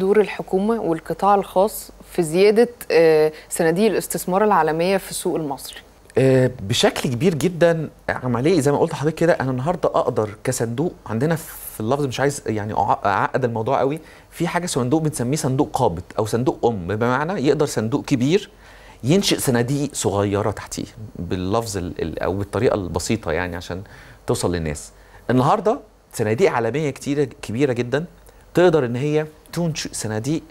دور الحكومة والقطاع الخاص في زيادة آه، صناديق الاستثمار العالمية في السوق المصري؟ آه، بشكل كبير جدا عمليه زي ما قلت لحضرتك كده انا النهارده اقدر كصندوق عندنا في اللفظ مش عايز يعني اعقد الموضوع قوي في حاجه صندوق بنسميه صندوق قابض او صندوق ام بمعنى يقدر صندوق كبير ينشئ صناديق صغيره تحتيه باللفظ او بالطريقه البسيطه يعني عشان توصل للناس النهارده صناديق عالميه كتيره كبيره جدا تقدر ان هي تنشئ صناديق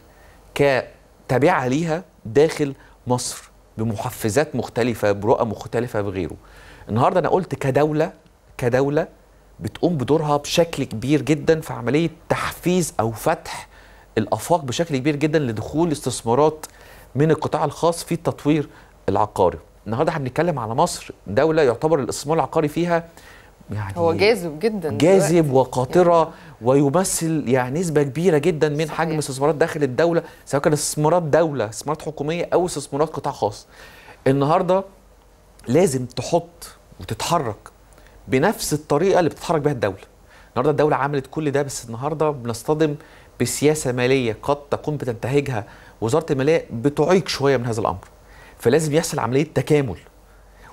كتابعة ليها داخل مصر بمحفزات مختلفة برؤى مختلفة بغيره النهاردة أنا قلت كدولة كدولة بتقوم بدورها بشكل كبير جدا في عملية تحفيز أو فتح الآفاق بشكل كبير جدا لدخول استثمارات من القطاع الخاص في التطوير العقاري النهارده هنتكلم على مصر دولة يعتبر الاستثمار العقاري فيها يعني هو جاذب جدا جاذب وقاطره يعني. ويمثل يعني نسبه كبيره جدا من صحيح. حجم الاستثمارات داخل الدوله سواء كانت استثمارات دوله استثمارات حكوميه او استثمارات قطاع خاص النهارده لازم تحط وتتحرك بنفس الطريقه اللي بتتحرك بها الدوله النهارده الدوله عملت كل ده بس النهارده بنصطدم بسياسه ماليه قد تكون بتنتهجها وزاره الماليه بتعيق شويه من هذا الامر فلازم يحصل عمليه تكامل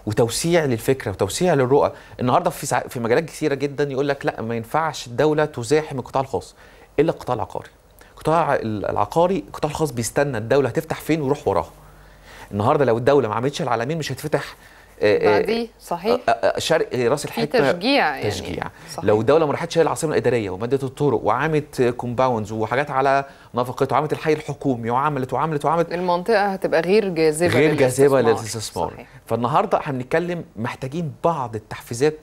وتوسيع للفكره وتوسيع للرؤى النهارده في سع... في مجالات كثيره جدا يقول لك لا ما ينفعش الدوله تزاحم القطاع الخاص الا القطاع العقاري القطاع العقاري القطاع الخاص بيستنى الدوله هتفتح فين ويروح وراها النهارده لو الدوله ما عملتش العلمين مش هتفتح آه، آه، بعديه صحيح آه، شرق راس الحته تشجيع يعني تشجيع صحيح. لو الدوله ما راحتش هي العاصمه الاداريه وماده الطرق وعامت كومباوندز وحاجات على نفقات وعملت الحي الحكومي وعملت وعملت وعملت المنطقه هتبقى غير جاذبه غير جاذبه للاستثمار فالنهارده احنا بنتكلم محتاجين بعض التحفيزات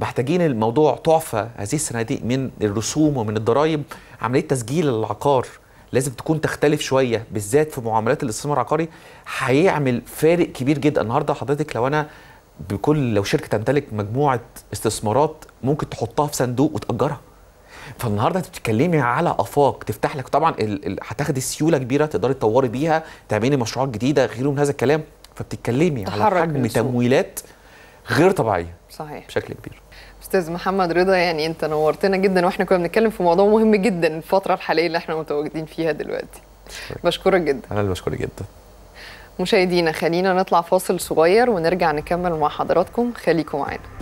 محتاجين الموضوع تعفى هذه الصناديق من الرسوم ومن الضرائب عمليه تسجيل العقار لازم تكون تختلف شويه بالذات في معاملات الاستثمار العقاري هيعمل فارق كبير جدا النهارده حضرتك لو انا بكل لو شركه تمتلك مجموعه استثمارات ممكن تحطها في صندوق وتاجرها فالنهارده انت بتتكلمي على افاق تفتح لك طبعا هتاخدي سيوله كبيره تقدري تطوري بيها تعملي مشروعات جديده غيره من هذا الكلام فبتتكلمي على حجم تمويلات غير طبيعيه صحيح بشكل كبير استاذ محمد رضا يعني انت نورتنا جدا واحنا كنا بنتكلم في موضوع مهم جدا الفتره الحاليه اللي احنا متواجدين فيها دلوقتي بشكرك جدا انا اللي بشكرك جدا مشاهدينا خلينا نطلع فاصل صغير ونرجع نكمل مع حضراتكم خليكم معانا